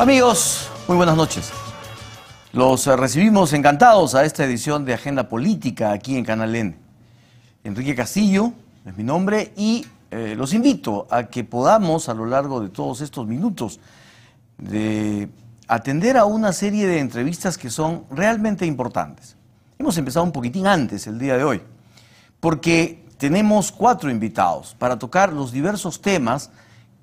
Amigos, muy buenas noches. Los eh, recibimos encantados a esta edición de Agenda Política aquí en Canal N. Enrique Castillo es mi nombre y eh, los invito a que podamos a lo largo de todos estos minutos de atender a una serie de entrevistas que son realmente importantes. Hemos empezado un poquitín antes el día de hoy, porque tenemos cuatro invitados para tocar los diversos temas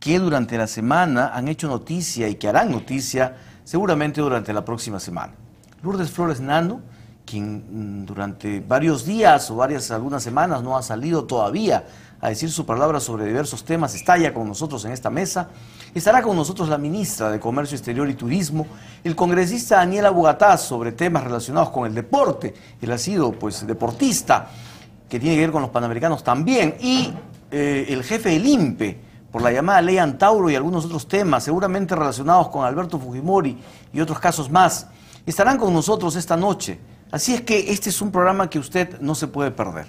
que durante la semana han hecho noticia y que harán noticia seguramente durante la próxima semana. Lourdes Flores Nano, quien mm, durante varios días o varias algunas semanas no ha salido todavía a decir su palabra sobre diversos temas, está ya con nosotros en esta mesa. Estará con nosotros la ministra de Comercio Exterior y Turismo, el congresista Daniel Bogatá sobre temas relacionados con el deporte. Él ha sido pues deportista, que tiene que ver con los Panamericanos también, y eh, el jefe del INPE, por la llamada ley Antauro y algunos otros temas, seguramente relacionados con Alberto Fujimori y otros casos más, estarán con nosotros esta noche. Así es que este es un programa que usted no se puede perder.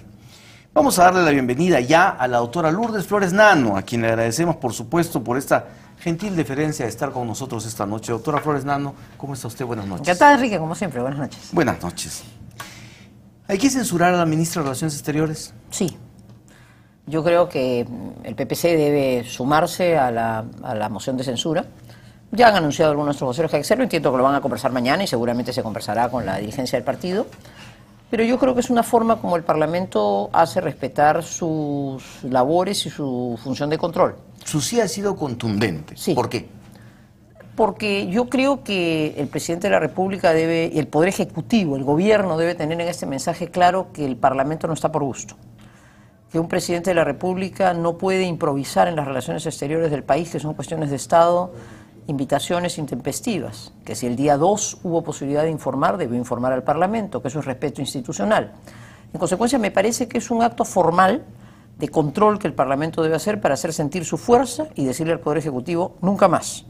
Vamos a darle la bienvenida ya a la doctora Lourdes Flores Nano, a quien le agradecemos, por supuesto, por esta gentil deferencia de estar con nosotros esta noche. Doctora Flores Nano, ¿cómo está usted? Buenas noches. ¿Qué tal, Enrique? Como siempre, buenas noches. Buenas noches. ¿Hay que censurar a la ministra de Relaciones Exteriores? Sí. Yo creo que el PPC debe sumarse a la, moción de censura. Ya han anunciado algunos de nuestros voceros que hacerlo, entiendo que lo van a conversar mañana y seguramente se conversará con la dirigencia del partido. Pero yo creo que es una forma como el Parlamento hace respetar sus labores y su función de control. Su sí ha sido contundente. Sí. ¿Por qué? Porque yo creo que el presidente de la República debe, el Poder Ejecutivo, el gobierno debe tener en este mensaje claro que el Parlamento no está por gusto que un presidente de la República no puede improvisar en las relaciones exteriores del país, que son cuestiones de Estado, invitaciones intempestivas, que si el día 2 hubo posibilidad de informar, debió informar al Parlamento, que eso es respeto institucional. En consecuencia, me parece que es un acto formal de control que el Parlamento debe hacer para hacer sentir su fuerza y decirle al Poder Ejecutivo, nunca más.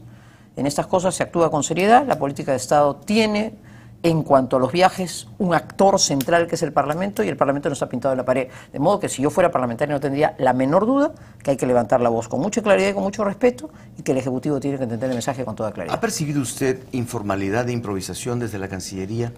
En estas cosas se actúa con seriedad, la política de Estado tiene en cuanto a los viajes, un actor central que es el Parlamento y el Parlamento nos ha pintado en la pared. De modo que si yo fuera parlamentario no tendría la menor duda que hay que levantar la voz con mucha claridad y con mucho respeto y que el Ejecutivo tiene que entender el mensaje con toda claridad. ¿Ha percibido usted informalidad de improvisación desde la Cancillería?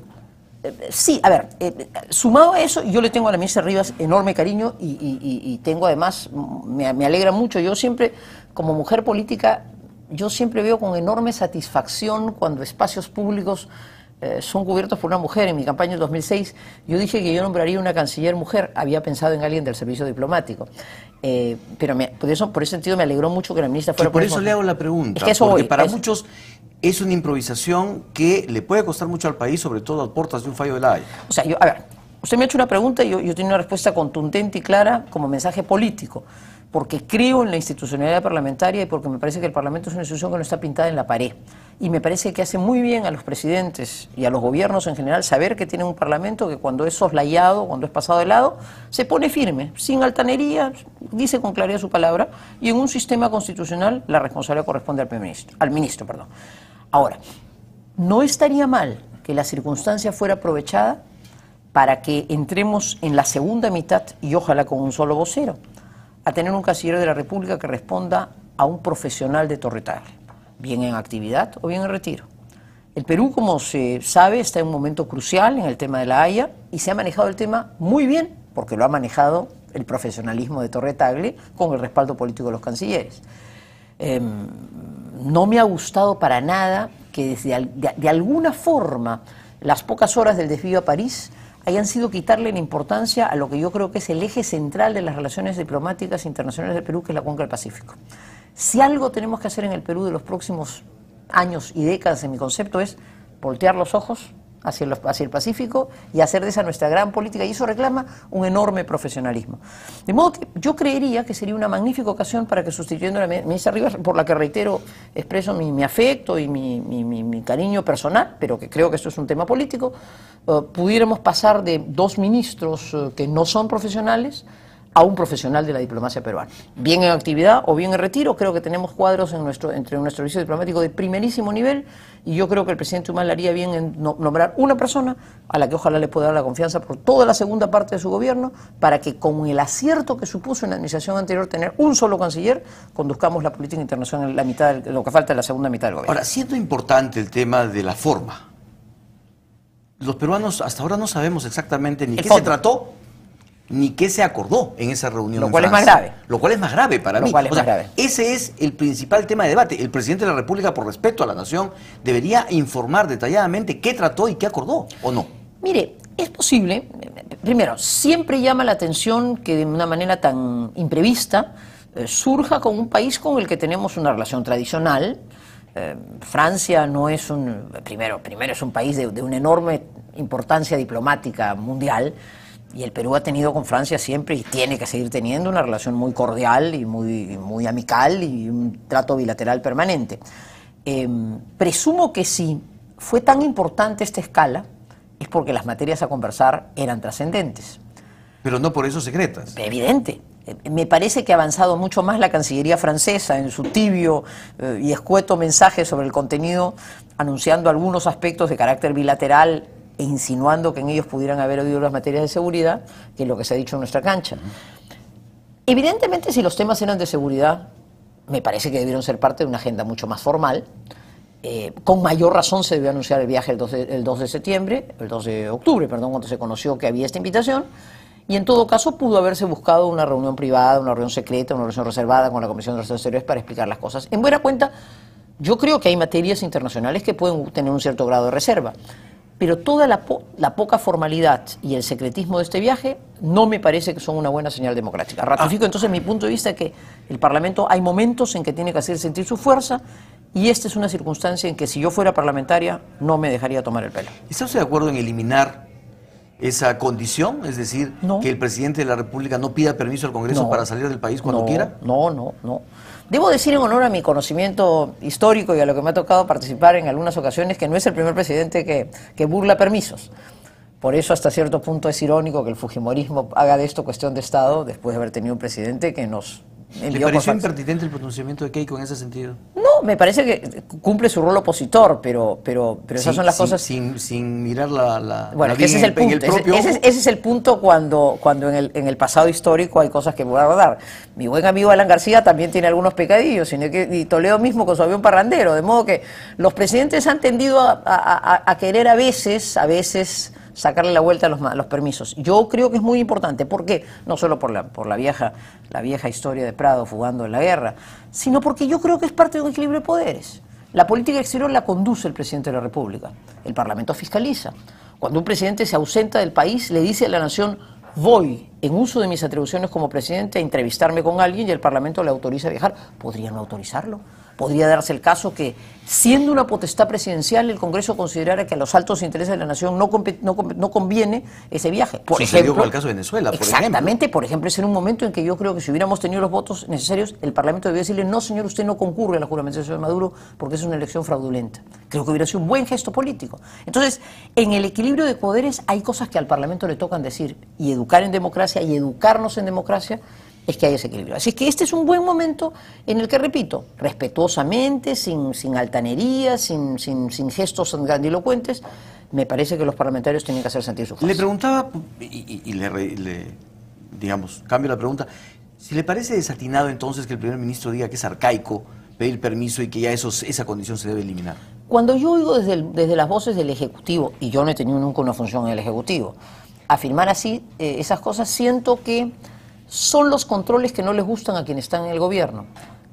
Eh, eh, sí, a ver, eh, sumado a eso, yo le tengo a la ministra Rivas enorme cariño y, tengo además, mm, me, alegra mucho, yo siempre, como mujer política, yo siempre veo con enorme satisfacción cuando espacios públicos eh, son cubiertos por una mujer. En mi campaña en 2006 yo dije que yo nombraría una canciller mujer. Había pensado en alguien del servicio diplomático. Eh, pero por, eso, por ese sentido me alegró mucho que la ministra fuera... por, eso le hago la pregunta. porque para muchos es una improvisación que le puede costar mucho al país, sobre todo a puertas de un fallo de la Haya. O sea, yo, a ver, usted me ha hecho una pregunta y yo, yo tengo una respuesta contundente y clara como mensaje político porque creo en la institucionalidad parlamentaria y porque me parece que el Parlamento es una institución que no está pintada en la pared. Y me parece que hace muy bien a los presidentes y a los gobiernos en general saber que tienen un Parlamento que cuando es soslayado, cuando es pasado de lado, se pone firme, sin altanería, dice con claridad su palabra, y en un sistema constitucional la responsabilidad corresponde al ministro. Al ministro perdón. Ahora, no estaría mal que la circunstancia fuera aprovechada para que entremos en la segunda mitad, y ojalá con un solo vocero, a tener un casillero de la República que responda a un profesional de torretaje bien en actividad o bien en retiro. El Perú, como se sabe, está en un momento crucial en el tema de la Haya y se ha manejado el tema muy bien, porque lo ha manejado el profesionalismo de Torre con el respaldo político de los cancilleres. Em, no me ha gustado para nada que de, alguna forma las pocas horas del desvío a París hayan sido quitarle la importancia a lo que yo creo que es el eje central de las relaciones diplomáticas internacionales del Perú, que es la cuenca del Pacífico. Si algo tenemos que hacer en el Perú de los próximos años y décadas, en mi concepto, es voltear los ojos hacia el, Pacífico y hacer de esa nuestra gran política. Y eso reclama un enorme profesionalismo. De modo que yo creería que sería una magnífica ocasión para que sustituyendo a la ministra Rivas, por la que reitero, expreso mi, afecto y mi, cariño personal, pero que creo que esto es un tema político, eh, pudiéramos pasar de dos ministros eh, que no son profesionales, a un profesional de la diplomacia peruana. Bien en actividad o bien en retiro, creo que tenemos cuadros en nuestro, entre nuestro servicio diplomático de primerísimo nivel y yo creo que el presidente Humán haría bien en nombrar una persona a la que ojalá le pueda dar la confianza por toda la segunda parte de su gobierno para que con el acierto que supuso en la administración anterior tener un solo canciller, conduzcamos la política internacional en la mitad, de lo que falta en la segunda mitad del gobierno. Ahora, siendo importante el tema de la forma, los peruanos hasta ahora no sabemos exactamente ni qué se trató ni qué se acordó en esa reunión. Lo cual es más grave. Lo cual es más grave para lo Ese es el principal tema de debate. El presidente de la República, por respeto a la nación, debería informar detalladamente qué trató y qué acordó, ¿o no? Mire, es posible. Primero, siempre llama la atención que de una manera tan imprevista eh, surja con un país con el que tenemos una relación tradicional. Eh, Francia no es un, primero, primero es un país de una enorme importancia diplomática mundial y el Perú ha tenido con Francia siempre y tiene que seguir teniendo una relación muy cordial y muy, muy amical y un trato bilateral permanente. Em, presumo que si fue tan importante esta escala es porque las materias a conversar eran trascendentes. Pero no por eso secretas. Evidente. Eh, me parece que ha avanzado mucho más la Cancillería francesa en su tibio eh, y escueto mensaje sobre el contenido, anunciando algunos aspectos de carácter bilateral insinuando que en ellos pudieran haber oído las materias de seguridad, que lo que se ha dicho en nuestra cancha. Evidentemente, si los temas eran de seguridad, me parece que debieron ser parte de una agenda mucho más formal. Eh, con mayor razón se debió anunciar el viaje el 2, de, septiembre, el 2 de octubre, perdón, cuando se conoció que había esta invitación. Y en todo caso pudo haberse buscado una reunión privada, una reunión secreta, una reunión reservada con la Comisión de Relaciones Exteriores para explicar las cosas. En buena cuenta, yo creo que hay materias internacionales que pueden tener un cierto grado de reserva. Pero toda la, poca formalidad y el secretismo de este viaje no me parece que son una buena señal democrática. Ah. Ratifico entonces mi punto de vista que el Parlamento hay momentos en que tiene que hacer sentir su fuerza y esta es una circunstancia en que si yo fuera parlamentaria no me dejaría tomar el pelo. ¿Está usted de acuerdo en eliminar esa condición? Es decir, que el presidente de la República no pida permiso al Congreso para salir del país cuando quiera. No, no, no. Debo decir en honor a mi conocimiento histórico y a lo que me ha tocado participar en algunas ocasiones que no es el primer presidente que, que burla permisos. Por eso hasta cierto punto es irónico que el Fujimorismo haga de esto cuestión de Estado después de haber tenido un presidente que nos ¿Le pareció impertinente el pronunciamiento de Keiko en ese sentido? No, me parece que cumple su rol opositor, pero, pero, pero esas son las cosas... Sin, mirar la... la bueno, ese es el punto. ese, es el punto cuando, cuando en, el, pasado histórico hay cosas que a dar. Mi buen amigo Alan García también tiene algunos pecadillos, sino que, y Toledo mismo con su avión parrandero. De modo que los presidentes han tendido a, a querer a veces, a veces sacarle la vuelta a los, permisos. Yo creo que es muy importante, ¿por qué? No solo por la, vieja, historia de Prado fugando en la guerra, sino porque yo creo que es parte de un equilibrio de poderes. La política exterior la conduce el presidente de la República, el Parlamento fiscaliza. Cuando un presidente se ausenta del país, le dice a la nación, voy en uso de mis atribuciones como presidente a entrevistarme con alguien y el Parlamento le autoriza a viajar. ¿Podrían no autorizarlo? Podría darse el caso que, siendo una potestad presidencial, el Congreso considerara que a los altos intereses de la nación no, conviene ese viaje. Por ejemplo, con el caso de Venezuela, por Exactamente, por ejemplo, es en un momento en que yo creo que si hubiéramos tenido los votos necesarios, el Parlamento debía decirle, no señor, usted no concurre a la juramentación de Maduro porque es una elección fraudulenta. Creo que hubiera sido un buen gesto político. Entonces, en el equilibrio de poderes hay cosas que al Parlamento le tocan decir y educar en democracia y educarnos en democracia es que hay ese equilibrio. Así que este es un buen momento en el que, repito, respetuosamente, sin, sin altanería, sin, sin, sin gestos grandilocuentes, me parece que los parlamentarios tienen que hacer sentir su Le preguntaba, y, le, digamos, cambio la pregunta, si le parece desatinado entonces que el primer ministro diga que es arcaico pedir permiso y que ya esa condición se debe eliminar. Cuando yo oigo desde, desde las voces del Ejecutivo, y yo no he tenido nunca una función en el Ejecutivo, afirmar así eh, esas cosas, siento que son los controles que no les gustan a quienes están en el gobierno.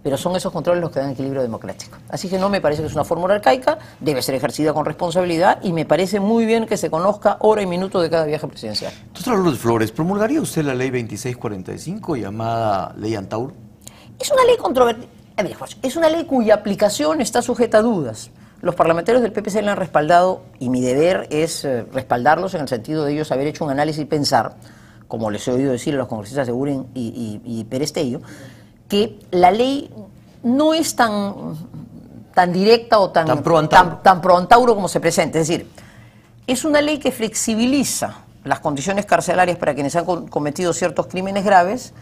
Pero son esos controles los que dan equilibrio democrático. Así que no me parece que es una fórmula arcaica, debe ser ejercida con responsabilidad y me parece muy bien que se conozca hora y minuto de cada viaje presidencial. Doctora Lourdes Flores, ¿promulgaría usted la ley 2645 llamada Ley Antaur? Es una ley controvertida. Eh, es una ley cuya aplicación está sujeta a dudas. Los parlamentarios del PPC la han respaldado y mi deber es eh, respaldarlos en el sentido de ellos haber hecho un análisis y pensar como les he oído decir a los congresistas de y, Perestello, que la ley no es tan, tan directa o tan, tan, como se presenta. Es decir, es una ley que flexibiliza las condiciones carcelarias para quienes han cometido ciertos crímenes graves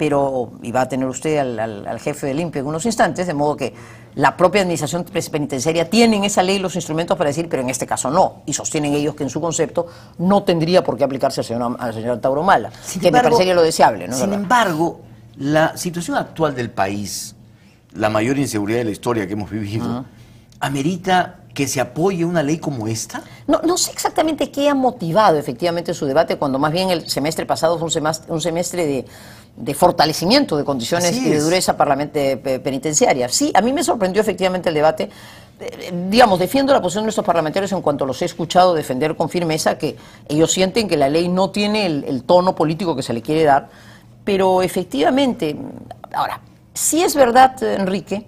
pero y a tener usted al, jefe de INPE en unos instantes, de modo que la propia administración penitenciaria tiene en esa ley los instrumentos para decir, pero en este caso no, y sostienen ellos que en su concepto no tendría por qué aplicarse al señor, Tauro Mala, que me parecería lo deseable. Sin embargo, la situación actual del país, la mayor inseguridad de la historia que hemos vivido, amerita que se apoye una ley como esta? No, no sé exactamente qué ha motivado efectivamente su debate, cuando más bien el semestre pasado fue un semestre, un semestre de, fortalecimiento de condiciones y de dureza penitenciaria. Sí, a mí me sorprendió efectivamente el debate. Eh, digamos, defiendo la posición de nuestros parlamentarios en cuanto los he escuchado defender con firmeza que ellos sienten que la ley no tiene el tono político que se le quiere dar, pero efectivamente, ahora, sí es verdad, Enrique,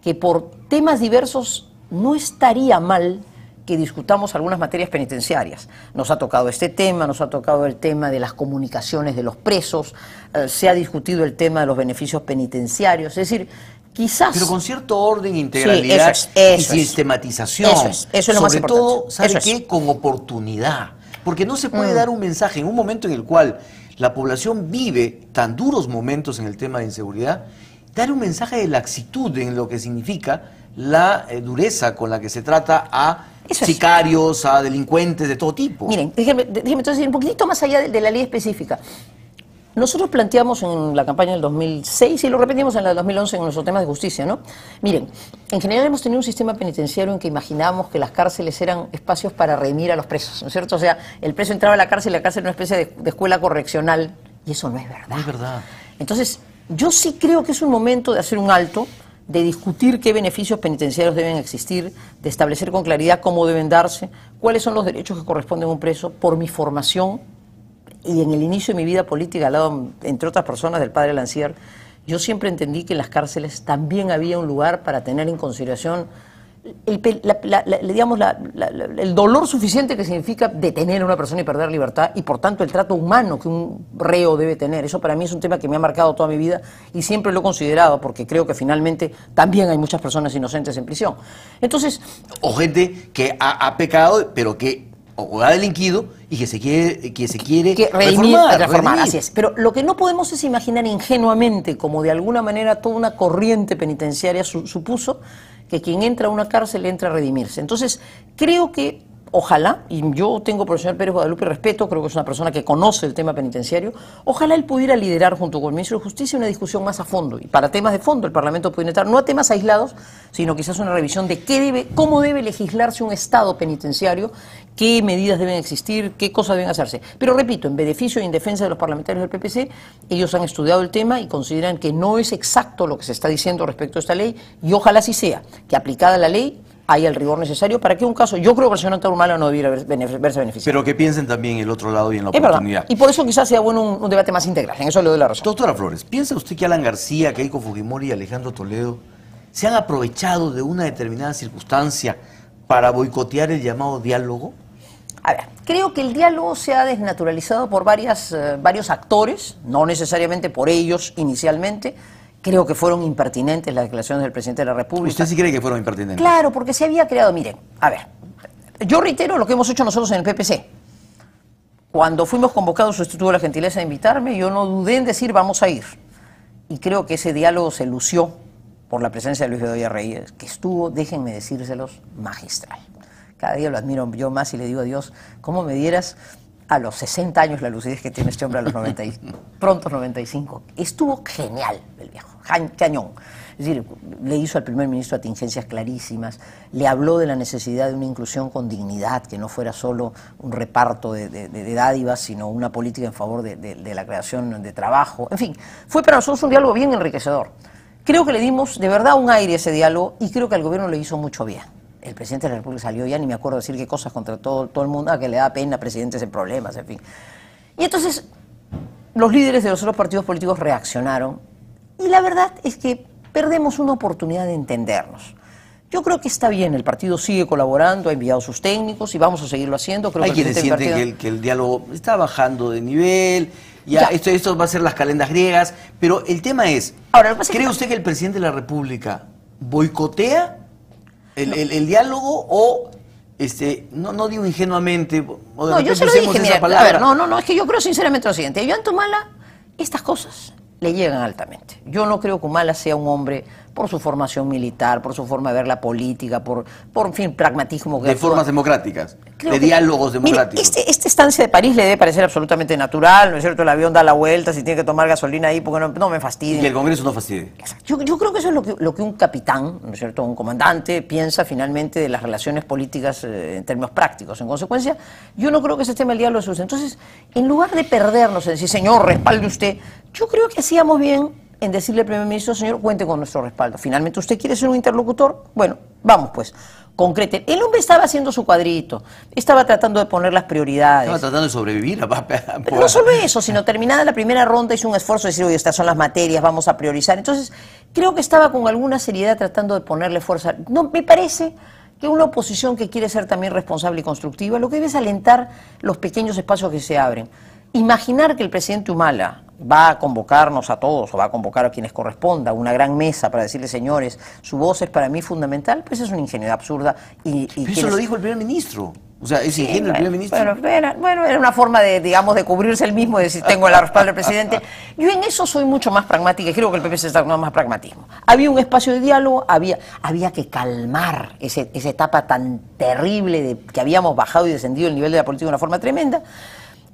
que por temas diversos no estaría mal que discutamos algunas materias penitenciarias. Nos ha tocado este tema, nos ha tocado el tema de las comunicaciones de los presos, eh, se ha discutido el tema de los beneficios penitenciarios, es decir, quizás... Pero con cierto orden, integralidad y sistematización. Eso es, lo más importante. todo, ¿sabe qué? Con oportunidad. Porque no se puede mm. dar un mensaje en un momento en el cual la población vive tan duros momentos en el tema de inseguridad, dar un mensaje de laxitud en lo que significa la eh, dureza con la que se trata a sicarios, a delincuentes de todo tipo. Miren, déjenme, entonces ir un poquitito más allá de, la ley específica. Nosotros planteamos en la campaña del 2006 y lo repetimos en la del 2011 en nuestro tema de justicia, ¿no? Miren, en general hemos tenido un sistema penitenciario en que imaginábamos que las cárceles eran espacios para reunir a los presos, ¿no es cierto? O sea, el preso entraba a la cárcel y la cárcel era una especie de, de escuela correccional, y eso no es verdad. No es verdad. Entonces, yo sí creo que es un momento de hacer un alto, de discutir qué beneficios penitenciarios deben existir, de establecer con claridad cómo deben darse, cuáles son los derechos que corresponden a un preso, por mi formación y en el inicio de mi vida política, al lado, entre otras personas, del padre Lancier, yo siempre entendí que en las cárceles también había un lugar para tener en consideración el, el dolor suficiente que significa detener a una persona y perder libertad y por tanto el trato humano que un reo debe tener. Eso para mí es un tema que me ha marcado toda mi vida y siempre lo he considerado porque creo que finalmente también hay muchas personas inocentes en prisión. Entonces... O gente que ha, pecado pero que o ha delinquido y que se quiere, que se quiere reformar, Pero lo que no podemos es imaginar ingenuamente, como de alguna manera toda una corriente penitenciaria supuso, que quien entra a una cárcel entra a redimirse. Entonces, creo que ojalá, y yo tengo por el señor Pérez Guadalupe respeto, creo que es una persona que conoce el tema penitenciario, ojalá él pudiera liderar junto con el ministro de Justicia una discusión más a fondo. Y para temas de fondo, el Parlamento puede entrar no a temas aislados, sino quizás una revisión de qué debe, cómo debe legislarse un Estado penitenciario, qué medidas deben existir, qué cosas deben hacerse. Pero repito, en beneficio y e en defensa de los parlamentarios del PPC, ellos han estudiado el tema y consideran que no es exacto lo que se está diciendo respecto a esta ley, y ojalá sí sea, que aplicada la ley hay el rigor necesario para que un caso, yo creo que el señor Antonio Malo no debiera verse beneficiado. Pero que piensen también el otro lado y en la oportunidad. Y por eso quizás sea bueno un, debate más integral, en eso le doy la razón. Doctora Flores, ¿piensa usted que Alan García, Keiko Fujimori y Alejandro Toledo se han aprovechado de una determinada circunstancia para boicotear el llamado diálogo? A ver, creo que el diálogo se ha desnaturalizado por varias, eh, varios actores, no necesariamente por ellos inicialmente, Creo que fueron impertinentes las declaraciones del presidente de la República. ¿Usted sí cree que fueron impertinentes? Claro, porque se había creado, miren, a ver, yo reitero lo que hemos hecho nosotros en el PPC. Cuando fuimos convocados, usted tuvo la gentileza de invitarme, yo no dudé en decir vamos a ir. Y creo que ese diálogo se lució por la presencia de Luis Bedoya Reyes, que estuvo, déjenme decírselos, magistral. Cada día lo admiro yo más y le digo a Dios, ¿cómo me dieras a los 60 años, la lucidez que tiene este hombre a los 90, pronto 95. Estuvo genial el viejo, cañón. Es decir, le hizo al primer ministro atingencias clarísimas, le habló de la necesidad de una inclusión con dignidad, que no fuera solo un reparto de, dádivas, sino una política en favor de, de, la creación de trabajo. En fin, fue para nosotros un diálogo bien enriquecedor. Creo que le dimos de verdad un aire a ese diálogo y creo que al gobierno le hizo mucho bien el presidente de la República salió, ya ni me acuerdo decir qué cosas contra todo, todo el mundo, a ah, que le da pena presidentes en problemas, en fin. Y entonces los líderes de los otros partidos políticos reaccionaron y la verdad es que perdemos una oportunidad de entendernos. Yo creo que está bien, el partido sigue colaborando, ha enviado sus técnicos y vamos a seguirlo haciendo. Hay quienes sienten que, el, que el diálogo está bajando de nivel, ya, Esto, esto va a ser las calendas griegas, pero el tema es, ¿cree usted que el presidente de la República boicotea el, diálogo o este, no, no digo ingenuamente, no, yo se lo dije, ingenuamente a no, no, no, es que yo creo sinceramente lo siguiente, yo en Tumala, estas cosas le llegan altamente. Yo no creo que mala sea un hombre por su formación militar, por su forma de ver la política, por, por fin, pragmatismo. de formas democráticas, de diálogos democráticos. este, esta estancia de París le debe parecer absolutamente natural, ¿no es cierto? El avión da la vuelta, si tiene que tomar gasolina ahí, porque no, me fastidie. Y el Congreso no fastidie. Yo, creo que eso es lo que, un capitán, ¿no es cierto? Un comandante piensa finalmente de las relaciones políticas eh, en términos prácticos. En consecuencia, yo no creo que ese tema el diálogo se use. Entonces, en lugar de perdernos en decir, señor, respalde usted, yo creo que hacíamos bien en decirle al primer ministro, señor, cuente con nuestro respaldo. Finalmente, ¿usted quiere ser un interlocutor? Bueno, vamos pues, Concrete. El hombre estaba haciendo su cuadrito, estaba tratando de poner las prioridades. Estaba tratando de sobrevivir. A No solo eso, sino terminada la primera ronda hizo un esfuerzo de decir, oye, estas son las materias, vamos a priorizar. Entonces, creo que estaba con alguna seriedad tratando de ponerle fuerza. No, me parece que una oposición que quiere ser también responsable y constructiva, lo que debe es alentar los pequeños espacios que se abren. Imaginar que el presidente Humala, va a convocarnos a todos o va a convocar a quienes corresponda una gran mesa para decirle, señores, su voz es para mí fundamental, pues es una ingenuidad absurda. Y, eso lo dijo el primer ministro. O sea, es ingenuo el primer ministro. Bueno era, bueno, era una forma de, digamos, de cubrirse el mismo, de decir, tengo la respaldo del presidente. Yo en eso soy mucho más pragmática y creo que el PP se está tomando más pragmatismo. Había un espacio de diálogo, había, había que calmar esa etapa tan terrible de que habíamos bajado y descendido el nivel de la política de una forma tremenda.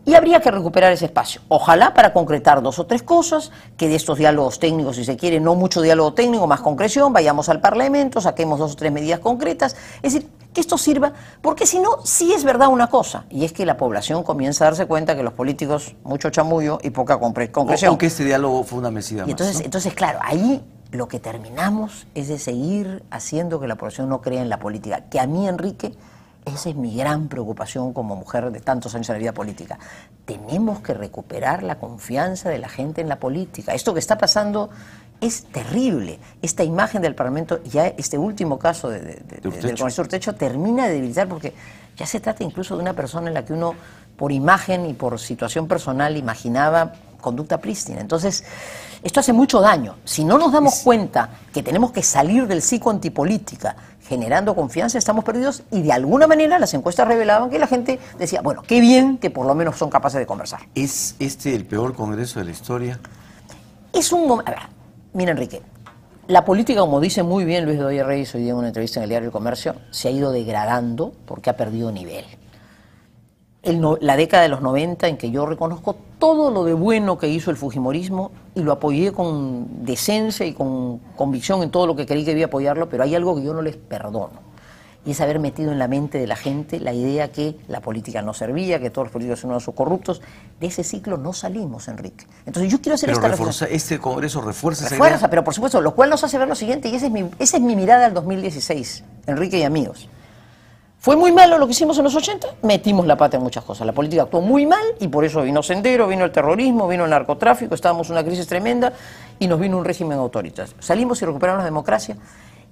Y habría que recuperar ese espacio. Ojalá para concretar dos o tres cosas, que de estos diálogos técnicos, si se quiere, no mucho diálogo técnico, más concreción, vayamos al Parlamento, saquemos dos o tres medidas concretas. Es decir, que esto sirva, porque si no, sí es verdad una cosa, y es que la población comienza a darse cuenta que los políticos, mucho chamullo y poca concreción. Aunque este diálogo fue una mesida y entonces, entonces, claro, ahí lo que terminamos es de seguir haciendo que la población no crea en la política, que a mí, Enrique, esa es mi gran preocupación como mujer de tantos años en la vida política. Tenemos que recuperar la confianza de la gente en la política. Esto que está pasando es terrible. Esta imagen del Parlamento, ya este último caso de, del termina de debilitar porque ya se trata incluso de una persona en la que uno, por imagen y por situación personal, imaginaba conducta prístina. Entonces, esto hace mucho daño. Si no nos damos cuenta que tenemos que salir del ciclo antipolítica generando confianza, estamos perdidos y de alguna manera las encuestas revelaban que la gente decía, bueno, qué bien que por lo menos son capaces de conversar. ¿Es este el peor Congreso de la historia? Es un Mira, Enrique, la política, como dice muy bien Luis de Reyes hoy día en una entrevista en el diario El Comercio, se ha ido degradando porque ha perdido nivel la década de los 90 en que yo reconozco todo lo de bueno que hizo el Fujimorismo y lo apoyé con decencia y con convicción en todo lo que creí que debía apoyarlo, pero hay algo que yo no les perdono. Y es haber metido en la mente de la gente la idea que la política no servía, que todos los políticos son corruptos. De ese ciclo no salimos, Enrique. Entonces yo quiero hacer esta Este Congreso refuerza, refuerza esa idea. pero por supuesto, lo cual nos hace ver lo siguiente, y es mi, esa es mi mirada al 2016, Enrique y amigos. ¿Fue muy malo lo que hicimos en los 80? Metimos la pata en muchas cosas. La política actuó muy mal y por eso vino Sendero, vino el terrorismo, vino el narcotráfico, estábamos en una crisis tremenda y nos vino un régimen autoritario. Salimos y recuperamos la democracia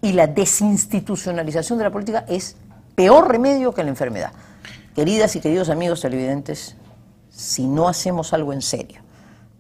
y la desinstitucionalización de la política es peor remedio que la enfermedad. Queridas y queridos amigos televidentes, si no hacemos algo en serio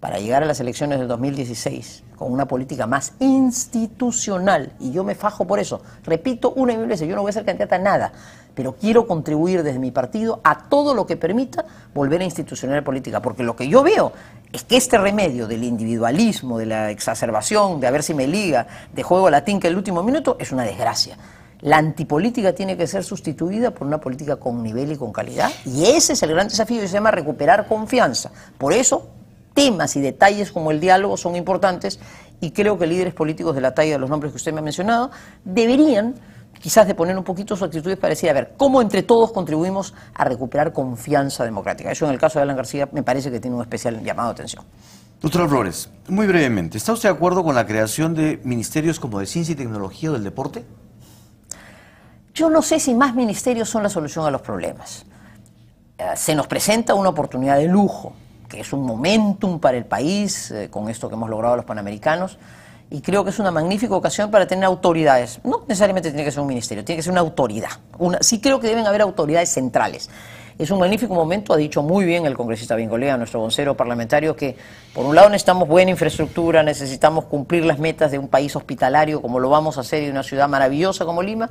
para llegar a las elecciones del 2016 con una política más institucional, y yo me fajo por eso, repito una y mil veces, yo no voy a ser candidata a nada pero quiero contribuir desde mi partido a todo lo que permita volver a institucionar política, porque lo que yo veo es que este remedio del individualismo, de la exacerbación, de a ver si me liga, de juego a la tinca el último minuto, es una desgracia. La antipolítica tiene que ser sustituida por una política con nivel y con calidad, y ese es el gran desafío y se llama recuperar confianza. Por eso, temas y detalles como el diálogo son importantes y creo que líderes políticos de la talla de los nombres que usted me ha mencionado deberían quizás de poner un poquito su actitud para decir, a ver, ¿cómo entre todos contribuimos a recuperar confianza democrática? Eso en el caso de Alan García me parece que tiene un especial llamado de atención. Doctora Flores, muy brevemente, ¿está usted de acuerdo con la creación de ministerios como de ciencia y tecnología o del deporte? Yo no sé si más ministerios son la solución a los problemas. Eh, se nos presenta una oportunidad de lujo, que es un momentum para el país, eh, con esto que hemos logrado los panamericanos y creo que es una magnífica ocasión para tener autoridades. No necesariamente tiene que ser un ministerio, tiene que ser una autoridad. sí creo que deben haber autoridades centrales. Es un magnífico momento, ha dicho muy bien el congresista Bingolea, nuestro vocero parlamentario, que por un lado necesitamos buena infraestructura, necesitamos cumplir las metas de un país hospitalario como lo vamos a hacer y una ciudad maravillosa como Lima,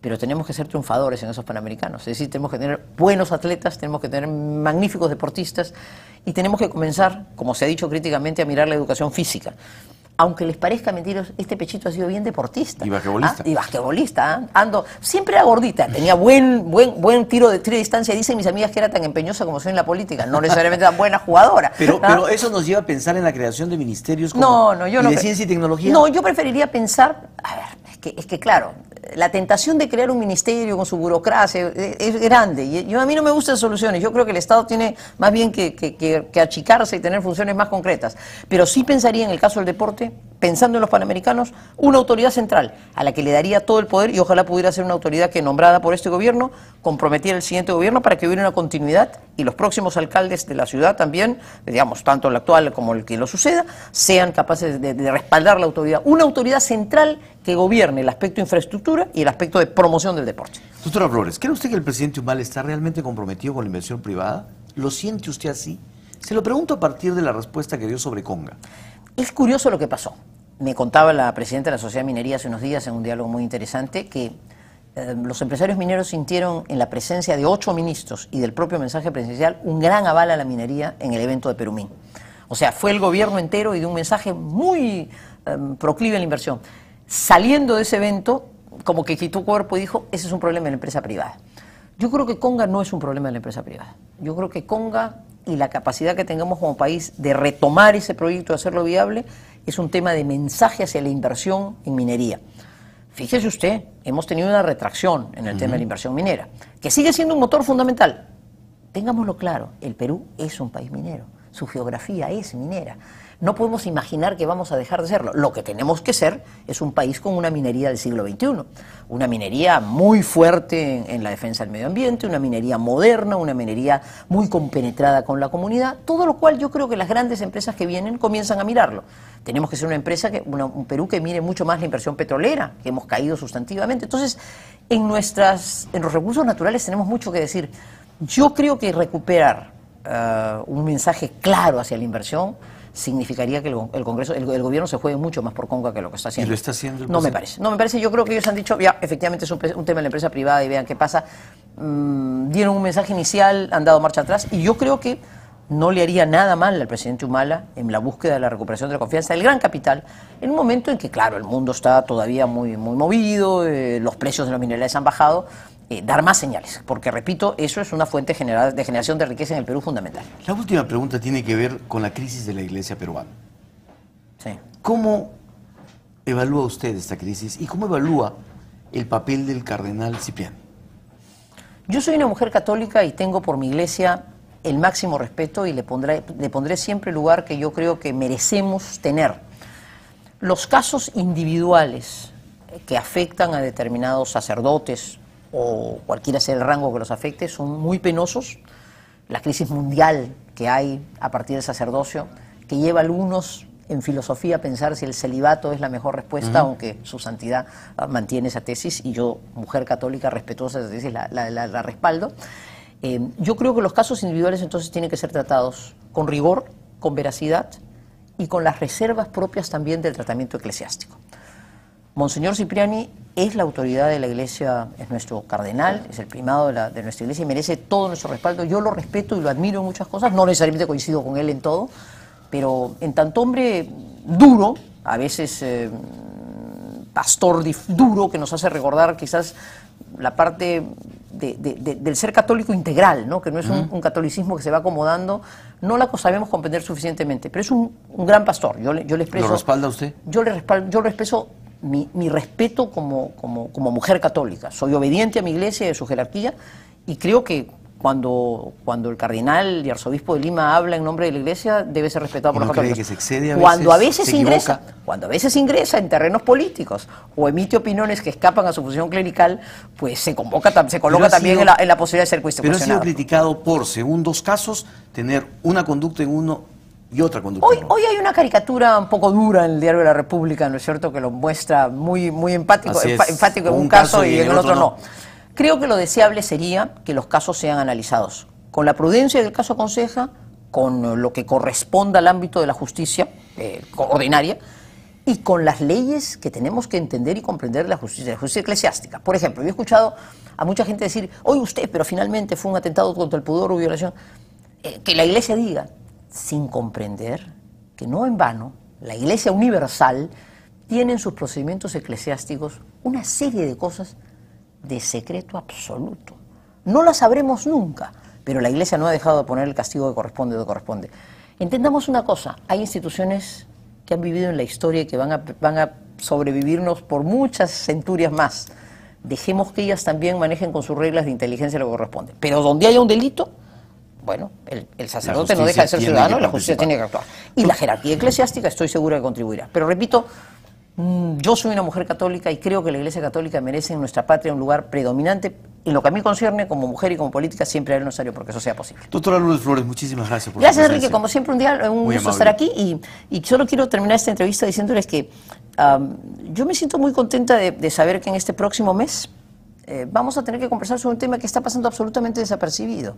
pero tenemos que ser triunfadores en esos panamericanos. Es decir, tenemos que tener buenos atletas, tenemos que tener magníficos deportistas y tenemos que comenzar, como se ha dicho críticamente, a mirar la educación física aunque les parezca mentiroso, este pechito ha sido bien deportista. Y basquetbolista. Ah, y basquetbolista. ¿eh? Ando, siempre era gordita, tenía buen, buen, buen tiro de tiro distancia. Dicen mis amigas que era tan empeñosa como soy en la política, no necesariamente tan buena jugadora. Pero, ¿ah? eso nos lleva a pensar en la creación de ministerios como de ciencia y tecnología. No, yo preferiría pensar, a ver, es que, es que claro, la tentación de crear un ministerio con su burocracia eh, es, grande. Y yo, a mí no me gustan soluciones. Yo creo que el Estado tiene más bien que, achicarse y tener funciones más concretas. Pero sí pensaría en el caso del deporte, pensando en los panamericanos, una autoridad central a la que le daría todo el poder y ojalá pudiera ser una autoridad que nombrada por este gobierno comprometiera el siguiente gobierno para que hubiera una continuidad y los próximos alcaldes de la ciudad también, digamos, tanto el actual como el que lo suceda, sean capaces de, de respaldar la autoridad. Una autoridad central que gobierne el aspecto de infraestructura y el aspecto de promoción del deporte. Doctora Flores, ¿cree usted que el presidente Humal está realmente comprometido con la inversión privada? ¿Lo siente usted así? Se lo pregunto a partir de la respuesta que dio sobre Conga. Es curioso lo que pasó. Me contaba la presidenta de la Sociedad de Minería hace unos días en un diálogo muy interesante que eh, los empresarios mineros sintieron en la presencia de ocho ministros y del propio mensaje presidencial un gran aval a la minería en el evento de Perumín. O sea, fue el gobierno entero y de un mensaje muy em, proclive a la inversión saliendo de ese evento, como que quitó cuerpo y dijo, ese es un problema de la empresa privada. Yo creo que Conga no es un problema de la empresa privada. Yo creo que Conga y la capacidad que tengamos como país de retomar ese proyecto, de hacerlo viable, es un tema de mensaje hacia la inversión en minería. Fíjese usted, hemos tenido una retracción en el tema de la inversión minera, que sigue siendo un motor fundamental. Tengámoslo claro, el Perú es un país minero su geografía es minera. No podemos imaginar que vamos a dejar de serlo. Lo que tenemos que ser es un país con una minería del siglo XXI, una minería muy fuerte en, la defensa del medio ambiente, una minería moderna, una minería muy compenetrada con la comunidad, todo lo cual yo creo que las grandes empresas que vienen comienzan a mirarlo. Tenemos que ser una empresa, que, un Perú que mire mucho más la inversión petrolera, que hemos caído sustantivamente. Entonces, en, nuestras, en los recursos naturales tenemos mucho que decir. Yo creo que recuperar eh, un mensaje claro hacia la inversión, significaría que el, Congreso, el, gobierno se juegue mucho más por Conca que lo que está haciendo. lo está haciendo? no me parece. No me parece. Yo creo que ellos han dicho, ya, efectivamente es un, tema de la empresa privada y vean qué pasa. Mm, dieron un mensaje inicial, han dado marcha atrás y yo creo que no le haría nada mal al presidente Humala en la búsqueda de la recuperación de la confianza del gran capital, en un momento en que, claro, el mundo está todavía muy, muy movido, eh, los precios de los minerales han bajado, eh, dar más señales, porque repito, eso es una fuente de generación de riqueza en el Perú fundamental. La última pregunta tiene que ver con la crisis de la iglesia peruana. Sí. ¿Cómo evalúa usted esta crisis y cómo evalúa el papel del cardenal Cipriano? Yo soy una mujer católica y tengo por mi iglesia el máximo respeto y le pondré, le pondré siempre el lugar que yo creo que merecemos tener. Los casos individuales que afectan a determinados sacerdotes, o cualquiera sea el rango que los afecte, son muy penosos. La crisis mundial que hay a partir del sacerdocio, que lleva a algunos en filosofía a pensar si el celibato es la mejor respuesta, aunque su santidad ah, mantiene esa tesis y yo, mujer católica respetuosa de esa tesis, la, la, respaldo. Eh, yo creo que los casos individuales entonces tienen que ser tratados con rigor, con veracidad y con las reservas propias también del tratamiento eclesiástico. Monseñor Cipriani es la autoridad de la Iglesia, es nuestro cardenal, es el primado de, nuestra Iglesia y merece todo nuestro respaldo. Yo lo respeto y lo admiro en muchas cosas, no necesariamente coincido con él en todo, pero en tanto hombre duro, a veces eh, pastor duro, que nos hace recordar quizás la parte del ser católico integral, ¿no? que no es un, catolicismo que se va acomodando, no la sabemos comprender suficientemente, pero es un, gran pastor. Yo, yo le ¿Lo respalda usted? Yo le, respaldo, yo expreso mi, respeto como, como, mujer católica. Soy obediente a mi iglesia y a su jerarquía y creo que cuando, cuando el cardenal y arzobispo de Lima habla en nombre de la iglesia debe ser respetado por los cuando a veces ingresa, cuando a veces ingresa en terrenos políticos o emite opiniones que escapan a su función clerical, pues se convoca se coloca también en, la, en, la, posibilidad de ser cuestionado. Pero ha criticado por, según dos casos, tener una conducta en uno Hoy, hay una caricatura un poco dura en el Diario de la República, ¿no es cierto?, que lo muestra muy, muy empático, enfático en un, caso, y, en el otro, no. Creo que lo deseable sería que los casos sean analizados con la prudencia del caso aconseja, con lo que corresponda al ámbito de la justicia eh, ordinaria y con las leyes que tenemos que entender y comprender de la justicia, la justicia eclesiástica. Por ejemplo, yo he escuchado a mucha gente decir, oye usted, pero finalmente fue un atentado contra el pudor o violación. Eh, que la iglesia diga, sin comprender que no en vano la Iglesia Universal tiene en sus procedimientos eclesiásticos una serie de cosas de secreto absoluto. No las sabremos nunca, pero la Iglesia no ha dejado de poner el castigo que corresponde, que corresponde. Entendamos una cosa, hay instituciones que han vivido en la historia y que van a, van a sobrevivirnos por muchas centurias más. Dejemos que ellas también manejen con sus reglas de inteligencia lo que corresponde. Pero donde haya un delito, bueno, el, sacerdote no deja de ser ciudadano la justicia tiene que actuar. Y la pues- jerarquía eclesiástica estoy segura que contribuirá. Pero repito, mm, yo soy una mujer católica y creo que la Iglesia Católica merece en nuestra patria un lugar predominante. En lo que a mí concierne, como mujer y como política, siempre haré lo necesario porque eso sea posible. Doctora Lourdes Flores, muchísimas gracias por Gracias, Enrique. Como siempre, un día un gusto estar aquí. Y, solo quiero terminar esta entrevista diciéndoles que yo me siento muy contenta de, saber que en este próximo mes eh, vamos a tener que conversar sobre un tema que está pasando absolutamente desapercibido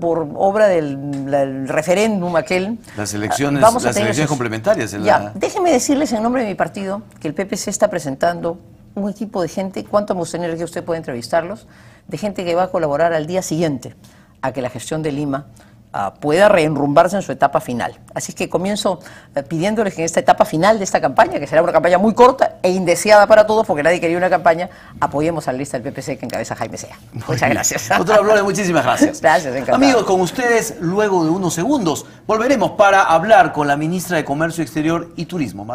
por obra del, referéndum aquel. Las elecciones, ah, complementarias. ya, decirles en nombre de mi partido que el PPC está presentando un equipo de gente, cuánto hemos tenido que usted puede entrevistarlos, de gente que va a colaborar al día siguiente a que la gestión de Lima Ah, pueda reenrumbarse en su etapa final. Así que comienzo eh, pidiéndoles que en esta etapa final de esta campaña, que será una campaña muy corta e indeseada para todos, porque nadie quería una campaña, apoyemos a la lista del PPC que encabeza Jaime Sea. Muchas gracias. Doctora muchísimas gracias. Gracias, encantado. Amigos, con ustedes, luego de unos segundos, volveremos para hablar con la ministra de Comercio Exterior y Turismo,